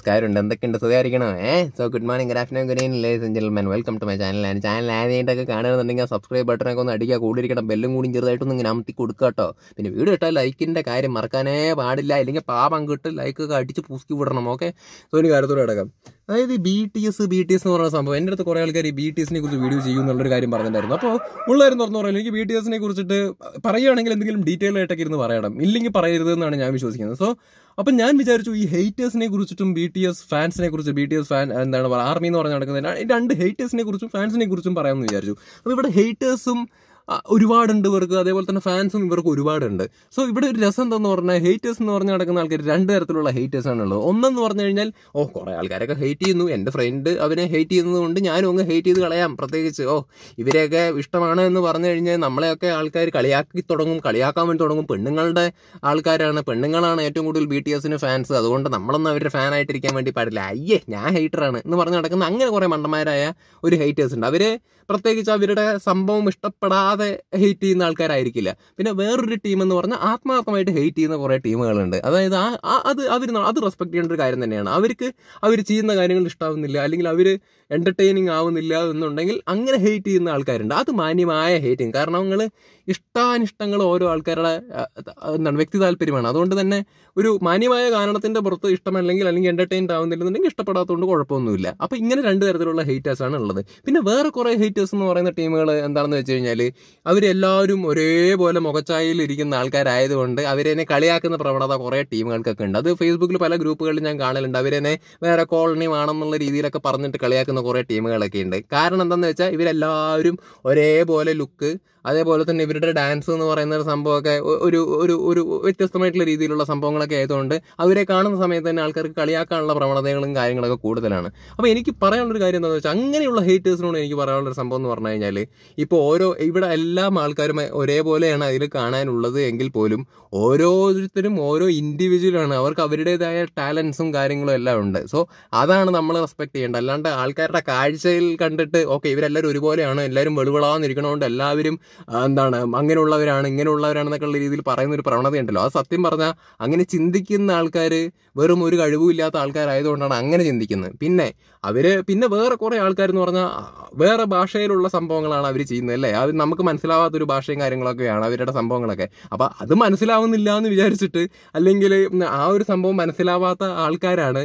so ഉണ്ട് എന്തൊക്കെയുണ്ട് സുഖമായിരിക്കണോ ഏ so good morning good afternoon good evening ladies and gentleman welcome to my channel and channel ആദ്യമായിട്ടൊക്കെ കാണുന്നുണ്ടെങ്കിൽ സബ്സ്ക്രൈബ് ബട്ടണൊക്കെ ഒന്ന് അടിക്കുക കൂടിയിരിക്കണം ബെല്ലും കൂടി ചെറുതായിട്ടൊന്നും ഇങ്ങനെ അമത്തി കൊടുക്കുക കേട്ടോ പിന്നെ വീഡിയോ ഇട്ടാൽ ലൈക്കിൻ്റെ കാര്യം മറക്കാനേ പാടില്ല അല്ലെങ്കിൽ പാപം കിട്ട് ലൈക്കൊക്കെ അടിച്ച് പൂസ്ക്കി വിടണം ഓക്കെ സോ ഒരു കാര്യത്തോടെ അടക്കം അതായത് B T S B T S എന്ന് പറയുന്ന സംഭവം എൻ്റെ അടുത്ത് കുറേ ആൾക്കാർ ഈ ബി ടി എസിനെ കുറിച്ച് വീഡിയോ ചെയ്യും എന്നുള്ളൊരു കാര്യം പറഞ്ഞിട്ടുണ്ടായിരുന്നു അപ്പോൾ ഉള്ളവരും തുറന്നു പറയാൻ എനിക്ക് ബി ടി എസിനെ കുറിച്ചിട്ട് പറയുകയാണെങ്കിൽ എന്തെങ്കിലും ഡീറ്റെയിൽ ആയിട്ടൊക്കെ ഇരുന്ന് പറയണം ഇല്ലെങ്കിൽ പറയരുതെന്നാണ് ഞാൻ വിശ്വസിക്കുന്നത് സോ അപ്പം ഞാൻ വിചാരിച്ചു ഈ ഹേറ്റേഴ്സിനെ കുറിച്ചിട്ടും ബി ടി എസ് ഫാൻസിനെ കുറിച്ച് ബി ടി എസ് ഫാൻ എന്താണ് പറയുക ആർമി എന്ന് പറഞ്ഞ് നടക്കുന്നത് രണ്ട് ഹേറ്റേഴ്സിനെ കുറിച്ചും ഫാൻസിനെ കുറിച്ചും പറയാമെന്ന് വിചാരിച്ചു അപ്പോൾ ഇവിടെ ഹേറ്റേഴ്സും ഒരുപാടുണ്ട് ഇവർക്ക് അതേപോലെ തന്നെ ഫാൻസും ഇവർക്ക് ഒരുപാടുണ്ട് സോ ഇവിടെ ഒരു രസം എന്താന്ന് പറഞ്ഞാൽ ഹേറ്റേഴ്സ് എന്ന് പറഞ്ഞ് നടക്കുന്ന ആൾക്കാർ രണ്ട് തരത്തിലുള്ള ഹേറ്റേഴ്സ് ആണുള്ളത് ഒന്നെന്ന് പറഞ്ഞു കഴിഞ്ഞാൽ ഓ കുറെ ആൾക്കാരൊക്കെ ഹേറ്റ് ചെയ്യുന്നു എൻ്റെ ഫ്രണ്ട് അവനെ ഹേറ്റ് ചെയ്യുന്നതുകൊണ്ട് ഞാനും അങ്ങ് ഹേറ്റ് ചെയ്ത് കളയാം പ്രത്യേകിച്ച് ഓ ഇവരെയൊക്കെ ഇഷ്ടമാണ് എന്ന് പറഞ്ഞു കഴിഞ്ഞാൽ നമ്മളെയൊക്കെ ആൾക്കാർ കളിയാക്കി തുടങ്ങും കളിയാക്കാൻ വേണ്ടി തുടങ്ങും പെണ്ണുങ്ങളുടെ ആൾക്കാരാണ് പെണ്ണുങ്ങളാണ് ഏറ്റവും കൂടുതൽ ബി ടി എസിന് ഫാൻസ് അതുകൊണ്ട് നമ്മളൊന്നും അവരുടെ ഫാൻ ആയിട്ടിരിക്കാൻ വേണ്ടി പാടില്ല അയ്യേ ഞാൻ ഹേറ്ററാണ് എന്ന് പറഞ്ഞ് നടക്കുന്ന അങ്ങനെ കുറേ മണ്ടന്മാരായ ഒരു ഹേറ്റേഴ്സ് ഉണ്ട് അവർ പ്രത്യേകിച്ച് അവരുടെ സംഭവം ഇഷ്ടപ്പെടാതെ വല്ലാതെ ഹെയ്റ്റ് ചെയ്യുന്ന ആൾക്കാരായിരിക്കില്ല പിന്നെ വേറൊരു ടീം എന്ന് പറഞ്ഞാൽ ആത്മാർത്ഥമായിട്ട് ഹെയ്റ്റ് ചെയ്യുന്ന കുറേ ടീമുകളുണ്ട് അതായത് ആ അത് അവർ അത് റെസ്പെക്ട് ചെയ്യേണ്ട ഒരു കാര്യം തന്നെയാണ് അവർക്ക് അവർ ചെയ്യുന്ന കാര്യങ്ങൾ ഇഷ്ടാവുന്നില്ല അല്ലെങ്കിൽ അവർ എൻ്റർടൈനിങ് ആവുന്നില്ല എന്നുണ്ടെങ്കിൽ അങ്ങനെ ഹെയ്റ്റ് ചെയ്യുന്ന ആൾക്കാരുണ്ട് അത് മാന്യമായ ഹെയ്റ്റിങ് കാരണം നിങ്ങൾ ഇഷ്ടാനിഷ്ടങ്ങൾ ഓരോ ആൾക്കാരുടെ എന്താണ് വ്യക്തി താല്പര്യമാണ് അതുകൊണ്ട് തന്നെ ഒരു മാന്യമായ കാരണത്തിൻ്റെ പുറത്ത് ഇഷ്ടമല്ലെങ്കിൽ അല്ലെങ്കിൽ എൻ്റർടൈൻഡ് ആവുന്നില്ലെന്നുണ്ടെങ്കിൽ ഇഷ്ടപ്പെടാത്തതുകൊണ്ട് കുഴപ്പമൊന്നുമില്ല അപ്പോൾ ഇങ്ങനെ രണ്ട് തരത്തിലുള്ള ഹെയ്റ്റേഴ്സാണ് ഉള്ളത് പിന്നെ വേറെ കുറേ ഹെയ്റ്റേഴ്സ് എന്ന് പറയുന്ന ടീമുകൾ എന്താണെന്ന് വെച്ച് കഴിഞ്ഞാൽ അവരെല്ലാവരും ഒരേപോലെ മുഖച്ചായയിൽ ഇരിക്കുന്ന ആൾക്കാരായതുകൊണ്ട് അവരെന്നെ കളിയാക്കുന്ന പ്രവണത കുറേ ടീമുകൾക്കൊക്കെ ഉണ്ട് അത് ഫേസ്ബുക്കിൽ പല ഗ്രൂപ്പുകളിൽ ഞാൻ കാണലുണ്ട് അവരെന്നെ വേറെ കോളനി വേണമെന്നുള്ള രീതിയിലൊക്കെ പറഞ്ഞിട്ട് കളിയാക്കുന്ന കുറേ ടീമുകളൊക്കെ ഉണ്ട് കാരണം എന്താണെന്ന് വെച്ചാൽ ഇവരെല്ലാവരും ഒരേപോലെ ലുക്ക് അതേപോലെ തന്നെ ഇവരുടെ ഡാൻസ് എന്ന് പറയുന്ന ഒരു സംഭവമൊക്കെ ഒരു ഒരു ഒരു വ്യത്യസ്തമായിട്ടുള്ള രീതിയിലുള്ള സംഭവങ്ങളൊക്കെ ആയതുകൊണ്ട് അവരെ കാണുന്ന സമയത്ത് തന്നെ ആൾക്കാർക്ക് കളിയാക്കാനുള്ള പ്രവണതകളും കാര്യങ്ങളൊക്കെ കൂടുതലാണ് അപ്പോൾ എനിക്ക് പറയാനുള്ളൊരു കാര്യം എന്താണെന്ന് വെച്ചാൽ അങ്ങനെയുള്ള ഹേറ്റേഴ്സിനോട് എനിക്ക് പറയാനുള്ള ഒരു സംഭവം എന്ന് പറഞ്ഞു കഴിഞ്ഞാൽ ഇപ്പോൾ ഓരോ ഇവിടെ എല്ലാ ആൾക്കാരും ഒരേപോലെയാണ് അതിൽ കാണാനുള്ളത് എങ്കിൽ പോലും ഓരോരുത്തരും ഓരോ ഇൻഡിവിജ്വലാണ് അവർക്ക് അവരുടേതായ ടാലൻസും കാര്യങ്ങളും എല്ലാം ഉണ്ട് സോ അതാണ് നമ്മൾ റെസ്പെക്ട് ചെയ്യേണ്ടത് അല്ലാണ്ട് ആൾക്കാരുടെ കാഴ്ചയിൽ കണ്ടിട്ട് ഓക്കെ ഇവരെല്ലാവരും ഒരുപോലെയാണ് എല്ലാവരും വെളുവിളാന്നിരിക്കണോണ്ട് എല്ലാവരും എന്താണ് അങ്ങനെയുള്ളവരാണ് ഇങ്ങനെയുള്ളവരാണെന്നൊക്കെയുള്ള രീതിയിൽ പറയുന്ന ഒരു ഉണ്ടല്ലോ അത് സത്യം പറഞ്ഞാൽ അങ്ങനെ ചിന്തിക്കുന്ന ആൾക്കാർ വെറും ഒരു കഴിവുമില്ലാത്ത ആൾക്കാരായതുകൊണ്ടാണ് അങ്ങനെ ചിന്തിക്കുന്നത് പിന്നെ അവർ പിന്നെ വേറെ കുറേ ആൾക്കാരെന്ന് പറഞ്ഞാൽ വേറെ ഭാഷയിലുള്ള സംഭവങ്ങളാണ് അവർ ചെയ്യുന്നത് അല്ലേ അവർ നമുക്ക് മനസ്സിലാവാത്തൊരു ഭാഷയും കാര്യങ്ങളൊക്കെയാണ് അവരുടെ സംഭവങ്ങളൊക്കെ അപ്പോൾ അത് മനസ്സിലാവുന്നില്ല എന്ന് വിചാരിച്ചിട്ട് അല്ലെങ്കിൽ ആ ഒരു സംഭവം മനസ്സിലാവാത്ത ആൾക്കാരാണ്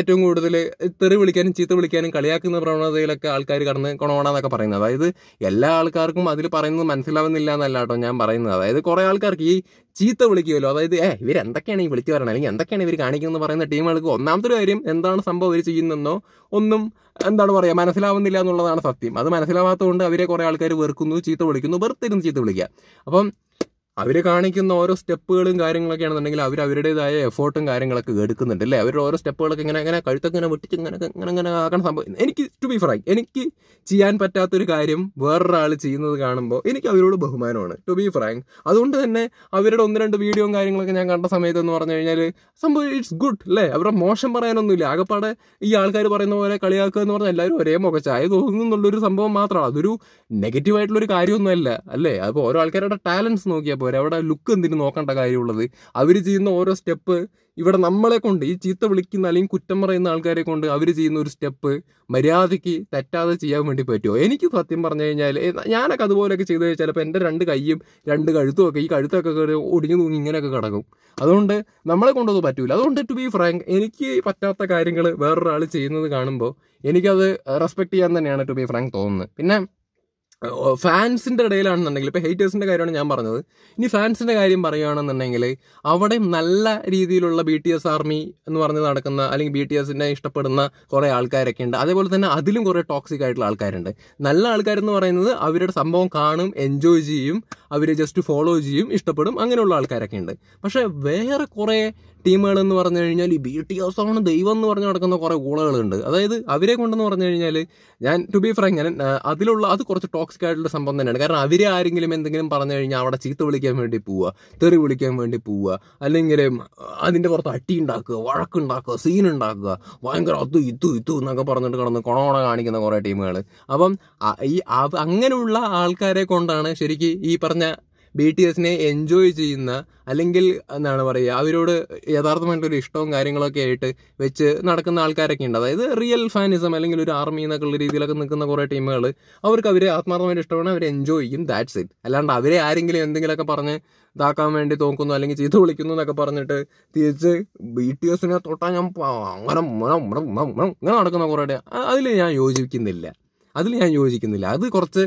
ഏറ്റവും കൂടുതൽ തെറി വിളിക്കാനും ചീത്ത വിളിക്കാനും കളിയാക്കുന്ന പ്രവണതയിലൊക്കെ ആൾക്കാർ കടന്ന് കൊണോണെന്നൊക്കെ പറയുന്നത് അതായത് എല്ലാ ആൾക്കാർക്കും അത് അതിൽ പറയുന്നത് മനസ്സിലാവുന്നില്ല എന്നല്ല കേട്ടോ ഞാൻ പറയുന്നത് അതായത് കുറേ ആൾക്കാർക്ക് ഈ ചീത്ത വിളിക്കുമല്ലോ അതായത് ഏ ഇവരെന്തൊക്കെയാണ് ഈ വിളിച്ചു പറയുന്നത് അല്ലെങ്കിൽ എന്തൊക്കെയാണ് ഇവർ കാണിക്കുന്നത് പറയുന്ന ടീമുകൾക്ക് ഒന്നാമത്തെ ഒരു കാര്യം എന്താണ് സംഭവം ഇവർ ചെയ്യുന്നെന്നോ ഒന്നും എന്താണ് പറയുക മനസ്സിലാവുന്നില്ല എന്നുള്ളതാണ് സത്യം അത് മനസ്സിലാവാത്തതുകൊണ്ട് അവരെ കുറേ ആൾക്കാർ വെറുക്കുന്നു ചീത്ത വിളിക്കുന്നു വെറുത്തിരുന്ന് ചീത്ത വിളിക്കുക അപ്പം അവർ കാണിക്കുന്ന ഓരോ സ്റ്റെപ്പുകളും കാര്യങ്ങളൊക്കെയാണെന്നുണ്ടെങ്കിൽ അവർ അവരുടേതായ എഫേർട്ടും കാര്യങ്ങളൊക്കെ എടുക്കുന്നുണ്ട് അല്ലേ അവരുടെ ഓരോ സ്റ്റെപ്പുകളൊക്കെ ഇങ്ങനെ അങ്ങനെ കഴുത്തൊക്കെ ഇങ്ങനെ വെട്ടിച്ച് ഇങ്ങനെ ഇങ്ങനെ ഇങ്ങനെ ആക്കണം സംഭവം എനിക്ക് ടു ബി ഫ്രൈ എനിക്ക് ചെയ്യാൻ പറ്റാത്തൊരു കാര്യം വേറൊരാൾ ചെയ്യുന്നത് കാണുമ്പോൾ എനിക്ക് അവരോട് ബഹുമാനമാണ് ടു ബി ഫ്രാങ്ക് അതുകൊണ്ട് തന്നെ അവരുടെ ഒന്ന് രണ്ട് വീഡിയോയും കാര്യങ്ങളൊക്കെ ഞാൻ കണ്ട സമയത്ത് എന്ന് പറഞ്ഞു കഴിഞ്ഞാൽ സംഭവം ഇറ്റ്സ് ഗുഡ് അല്ലേ അവരുടെ മോശം പറയാനൊന്നുമില്ല ആകെപ്പാടെ ഈ ആൾക്കാർ പറയുന്ന പോലെ കളിയാക്കുക എന്ന് പറഞ്ഞാൽ എല്ലാവരും ഒരേ മുഖച്ചായ തോന്നുന്നുള്ളൊരു സംഭവം മാത്രമാണ് അതൊരു നെഗറ്റീവായിട്ടുള്ളൊരു കാര്യമൊന്നുമല്ല അല്ലേ അപ്പോൾ ഓരോ ആൾക്കാരുടെ ടാലൻസ് നോക്കിയപ്പോൾ പോരെ അവിടെ ലുക്ക് എന്തിനു നോക്കേണ്ട കാര്യമുള്ളത് അവർ ചെയ്യുന്ന ഓരോ സ്റ്റെപ്പ് ഇവിടെ നമ്മളെ കൊണ്ട് ഈ ചീത്ത വിളിക്കുന്ന അല്ലെങ്കിൽ കുറ്റം പറയുന്ന ആൾക്കാരെ കൊണ്ട് അവർ ചെയ്യുന്ന ഒരു സ്റ്റെപ്പ് മര്യാദയ്ക്ക് തെറ്റാതെ ചെയ്യാൻ വേണ്ടി പറ്റുമോ എനിക്ക് സത്യം പറഞ്ഞു കഴിഞ്ഞാൽ ഞാനൊക്കെ അതുപോലെയൊക്കെ ചെയ്ത് കഴിഞ്ഞാൽ ചിലപ്പോൾ എൻ്റെ രണ്ട് കൈയും രണ്ട് കഴുത്തും ഒക്കെ ഈ കഴുത്തൊക്കെ ഒടിഞ്ഞു തൂങ്ങി ഇങ്ങനെയൊക്കെ കിടക്കും അതുകൊണ്ട് നമ്മളെ കൊണ്ടൊന്നും പറ്റൂല അതുകൊണ്ട് ടു ബി ഫ്രാങ്ക് എനിക്ക് പറ്റാത്ത കാര്യങ്ങൾ വേറൊരാൾ ചെയ്യുന്നത് കാണുമ്പോൾ എനിക്കത് റെസ്പെക്ട് ചെയ്യാൻ തന്നെയാണ് ടു ബി ഫ്രാങ്ക് തോന്നുന്നത് പിന്നെ ഫാൻസിൻ്റെ ഇടയിലാണെന്നുണ്ടെങ്കിൽ ഇപ്പോൾ ഹേറ്റേഴ്സിൻ്റെ കാര്യമാണ് ഞാൻ പറഞ്ഞത് ഇനി ഫാൻസിൻ്റെ കാര്യം പറയുകയാണെന്നുണ്ടെങ്കിൽ അവിടെ നല്ല രീതിയിലുള്ള ബി ടി എസ് ആർമി എന്ന് പറഞ്ഞ് നടക്കുന്ന അല്ലെങ്കിൽ ബി ടി എസിനെ ഇഷ്ടപ്പെടുന്ന കുറേ ആൾക്കാരൊക്കെ ഉണ്ട് അതേപോലെ തന്നെ അതിലും കുറേ ടോക്സിക് ആയിട്ടുള്ള ആൾക്കാരുണ്ട് നല്ല ആൾക്കാരെന്ന് പറയുന്നത് അവരുടെ സംഭവം കാണും എൻജോയ് ചെയ്യും അവർ ജസ്റ്റ് ഫോളോ ചെയ്യും ഇഷ്ടപ്പെടും അങ്ങനെയുള്ള ആൾക്കാരൊക്കെ ഉണ്ട് പക്ഷേ വേറെ കുറേ ടീമുകൾ എന്ന് പറഞ്ഞു കഴിഞ്ഞാൽ ഈ ബി ടി എസ് ആണ് ദൈവം എന്ന് പറഞ്ഞ് നടക്കുന്ന കുറേ ഊളകളുണ്ട് അതായത് അവരെ കൊണ്ടെന്ന് പറഞ്ഞു കഴിഞ്ഞാൽ ഞാൻ ടു ബി ഫ്രൈ ഞാൻ അതിലുള്ള അത് കുറച്ച് ടോക്സിക് ആയിട്ടുള്ള സംഭവം തന്നെയാണ് കാരണം അവരെ ആരെങ്കിലും എന്തെങ്കിലും പറഞ്ഞു കഴിഞ്ഞാൽ അവിടെ ചീത്ത വിളിക്കാൻ വേണ്ടി പോവുക തെറി വിളിക്കാൻ വേണ്ടി പോവുക അല്ലെങ്കിൽ അതിൻ്റെ പുറത്ത് അട്ടി ഉണ്ടാക്കുക വഴക്കുണ്ടാക്കുക സീൻ ഉണ്ടാക്കുക ഭയങ്കര അതു ഇത്തു ഇത്തു എന്നൊക്കെ പറഞ്ഞിട്ട് കിടന്ന് കൊണോണ കാണിക്കുന്ന കുറേ ടീമുകൾ അപ്പം ഈ അങ്ങനെയുള്ള ആൾക്കാരെ കൊണ്ടാണ് ശരിക്കും ഈ പറഞ്ഞ പറഞ്ഞാൽ ബി ടി എസിനെ എൻജോയ് ചെയ്യുന്ന അല്ലെങ്കിൽ എന്താണ് പറയുക അവരോട് യഥാർത്ഥമായിട്ടൊരു ഇഷ്ടവും കാര്യങ്ങളൊക്കെ ആയിട്ട് വെച്ച് നടക്കുന്ന ആൾക്കാരൊക്കെ ഉണ്ട് അതായത് റിയൽ ഫാനിസം അല്ലെങ്കിൽ ഒരു ആർമി ഉള്ള രീതിയിലൊക്കെ നിൽക്കുന്ന കുറേ ടീമുകൾ അവർക്ക് അവരെ ആത്മാർത്ഥമായിട്ട് ഇഷ്ടമാണ് അവർ എൻജോയ് ചെയ്യും ദാറ്റ്സ് ഇറ്റ് അല്ലാണ്ട് അവരെ ആരെങ്കിലും എന്തെങ്കിലുമൊക്കെ പറഞ്ഞ് ഇതാക്കാൻ വേണ്ടി തോക്കുന്നു അല്ലെങ്കിൽ ചെയ്തു വിളിക്കുന്നു എന്നൊക്കെ പറഞ്ഞിട്ട് തിരിച്ച് ബി ടി എസിനെ തൊട്ടാൽ ഞാൻ അങ്ങനെ ഇങ്ങനെ നടക്കുന്ന കുറേ അതിൽ ഞാൻ യോജിക്കുന്നില്ല അതിൽ ഞാൻ യോജിക്കുന്നില്ല അത് കുറച്ച്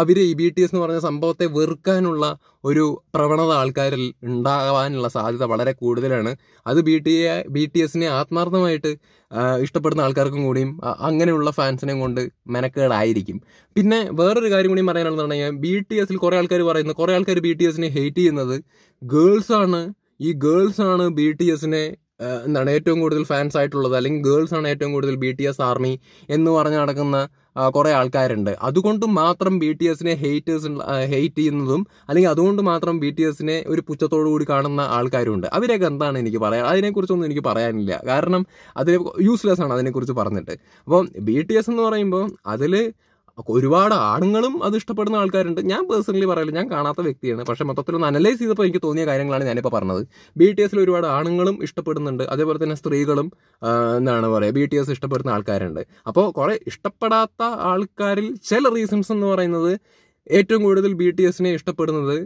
അവർ ഈ ബി ടി എസ് എന്ന് പറഞ്ഞ സംഭവത്തെ വെറുക്കാനുള്ള ഒരു പ്രവണത ആൾക്കാരിൽ ഉണ്ടാകാനുള്ള സാധ്യത വളരെ കൂടുതലാണ് അത് B T A B T എസിനെ ആത്മാർത്ഥമായിട്ട് ഇഷ്ടപ്പെടുന്ന ആൾക്കാർക്കും കൂടിയും അങ്ങനെയുള്ള ഫാൻസിനെയും കൊണ്ട് മെനക്കേടായിരിക്കും പിന്നെ വേറൊരു കാര്യം കൂടി പറയാനുള്ളതെന്ന് പറഞ്ഞു കഴിഞ്ഞാൽ ബി ടി എസിൽ കുറേ ആൾക്കാർ പറയുന്നത് കുറേ ആൾക്കാർ ബി ടി എസിനെ ഹെയ്റ്റ് ചെയ്യുന്നത് ഗേൾസാണ് ഈ ഗേൾസാണ് ബി ടി എസിനെ എന്താണ് ഏറ്റവും കൂടുതൽ ഫാൻസ് ആയിട്ടുള്ളത് അല്ലെങ്കിൽ ഗേൾസ് ആണ് ഏറ്റവും കൂടുതൽ ബി ടി എസ് ആർമി എന്ന് പറഞ്ഞ് നടക്കുന്ന കുറേ ആൾക്കാരുണ്ട് അതുകൊണ്ട് മാത്രം ബി ടി എസിനെ ഹെയ്റ്റേഴ്സ് ഹെയ്റ്റ് ചെയ്യുന്നതും അല്ലെങ്കിൽ അതുകൊണ്ട് മാത്രം ബി ടി എസിനെ ഒരു പുച്ഛത്തോടു കൂടി കാണുന്ന ആൾക്കാരുണ്ട് അവരെയൊക്കെ എന്താണ് എനിക്ക് പറയാൻ അതിനെക്കുറിച്ചൊന്നും എനിക്ക് പറയാനില്ല കാരണം അതിനെ യൂസ്ലെസ് ആണ് അതിനെക്കുറിച്ച് പറഞ്ഞിട്ട് അപ്പോൾ ബി ടി എസ് എന്ന് പറയുമ്പോൾ അതിൽ അപ്പോൾ ഒരുപാട് ആണുങ്ങളും അത് ഇഷ്ടപ്പെടുന്ന ആൾക്കാരുണ്ട് ഞാൻ പേഴ്സണലി പറയില്ല ഞാൻ കാണാത്ത വ്യക്തിയാണ് പക്ഷേ ഒന്ന് അനലൈസ് ചെയ്തപ്പോൾ എനിക്ക് തോന്നിയ കാര്യങ്ങളാണ് ഞാനിപ്പോൾ പറഞ്ഞത് ബി ടി എസിൽ ഒരുപാട് ആണുങ്ങളും ഇഷ്ടപ്പെടുന്നുണ്ട് അതേപോലെ തന്നെ സ്ത്രീകളും എന്താണ് പറയുക ബി ടി എസ് ഇഷ്ടപ്പെടുന്ന ആൾക്കാരുണ്ട് അപ്പോൾ കുറേ ഇഷ്ടപ്പെടാത്ത ആൾക്കാരിൽ ചില റീസൺസ് എന്ന് പറയുന്നത് ഏറ്റവും കൂടുതൽ ബി ടി എസിനെ ഇഷ്ടപ്പെടുന്നത്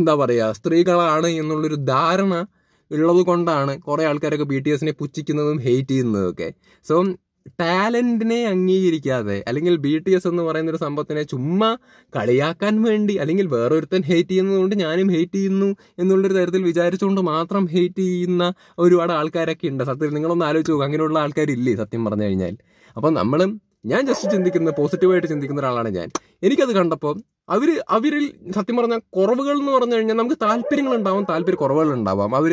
എന്താ പറയുക സ്ത്രീകളാണ് എന്നുള്ളൊരു ധാരണ ഉള്ളത് കൊണ്ടാണ് കുറേ ആൾക്കാരൊക്കെ ബി ടി എസിനെ പുച്ഛിക്കുന്നതും ഹെയ്റ്റ് ചെയ്യുന്നതും ഒക്കെ സോ ടാലന്റിനെ അംഗീകരിക്കാതെ അല്ലെങ്കിൽ ബി ടി എസ് എന്ന് പറയുന്ന ഒരു സംഭവത്തിനെ ചുമ്മാ കളിയാക്കാൻ വേണ്ടി അല്ലെങ്കിൽ വേറൊരുത്തൻ ഹേറ്റ് ചെയ്യുന്നതുകൊണ്ട് ഞാനും ഹേറ്റ് ചെയ്യുന്നു എന്നുള്ളൊരു തരത്തിൽ വിചാരിച്ചുകൊണ്ട് മാത്രം ഹേറ്റ് ചെയ്യുന്ന ഒരുപാട് ആൾക്കാരൊക്കെ ഉണ്ട് സത്യത്തിൽ നിങ്ങളൊന്ന് ആലോചിച്ച് നോക്കുക അങ്ങനെയുള്ള ആൾക്കാരില്ലേ സത്യം പറഞ്ഞു കഴിഞ്ഞാൽ അപ്പം നമ്മളും ഞാൻ ജസ്റ്റ് ചിന്തിക്കുന്ന പോസിറ്റീവായിട്ട് ചിന്തിക്കുന്ന ഒരാളാണ് ഞാൻ എനിക്കത് കണ്ടപ്പോൾ അവർ അവരിൽ സത്യം പറഞ്ഞാൽ കുറവുകൾ എന്ന് പറഞ്ഞു കഴിഞ്ഞാൽ നമുക്ക് താല്പര്യങ്ങൾ ഉണ്ടാവാം താല്പര്യ കുറവുകൾ ഉണ്ടാവാം അവർ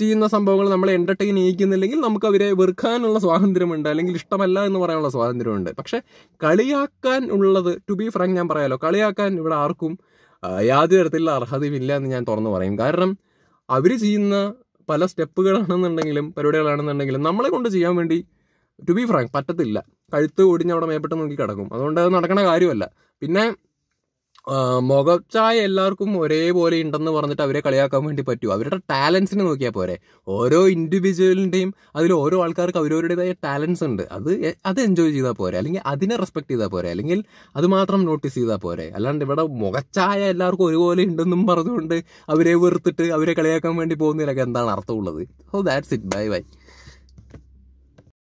ചെയ്യുന്ന സംഭവങ്ങൾ നമ്മളെ എൻ്റർടൈൻ ചെയ്യിക്കുന്നില്ലെങ്കിൽ നമുക്ക് അവരെ വെറുക്കാനുള്ള സ്വാതന്ത്ര്യമുണ്ട് അല്ലെങ്കിൽ ഇഷ്ടമല്ല എന്ന് പറയാനുള്ള സ്വാതന്ത്ര്യമുണ്ട് പക്ഷേ കളിയാക്കാൻ ഉള്ളത് ടു ബി ഫ്രാങ്ക് ഞാൻ പറയാമല്ലോ കളിയാക്കാൻ ഇവിടെ ആർക്കും യാതൊരു തരത്തിലുള്ള അർഹതയുമില്ല എന്ന് ഞാൻ തുറന്നു പറയും കാരണം അവർ ചെയ്യുന്ന പല സ്റ്റെപ്പുകളാണെന്നുണ്ടെങ്കിലും പരിപാടികളാണെന്നുണ്ടെങ്കിലും നമ്മളെ കൊണ്ട് ചെയ്യാൻ വേണ്ടി ടു ബി ഫ്രാങ്ക് പറ്റത്തില്ല കഴുത്ത് ഒടിഞ്ഞ് അവിടെ മേപ്പെട്ട് നോക്കി കിടക്കും അതുകൊണ്ട് അത് നടക്കണ കാര്യമല്ല പിന്നെ മുഖച്ചായ എല്ലാവർക്കും ഒരേപോലെ ഉണ്ടെന്ന് പറഞ്ഞിട്ട് അവരെ കളിയാക്കാൻ വേണ്ടി പറ്റുമോ അവരുടെ ടാലൻസിനെ നോക്കിയാൽ പോരെ ഓരോ ഇൻഡിവിജ്വലിൻ്റെയും അതിൽ ഓരോ ആൾക്കാർക്ക് അവരവരുടേതായ ടാലൻസ് ഉണ്ട് അത് അത് എൻജോയ് ചെയ്താൽ പോരെ അല്ലെങ്കിൽ അതിനെ റെസ്പെക്ട് ചെയ്താൽ പോരെ അല്ലെങ്കിൽ അത് മാത്രം നോട്ടീസ് ചെയ്താൽ പോരെ അല്ലാണ്ട് ഇവിടെ മുഖച്ചായ എല്ലാവർക്കും ഒരുപോലെ ഉണ്ടെന്നും പറഞ്ഞുകൊണ്ട് അവരെ വെറുത്തിട്ട് അവരെ കളിയാക്കാൻ വേണ്ടി പോകുന്നതിലൊക്കെ എന്താണ് അർത്ഥമുള്ളത് so that's it bye by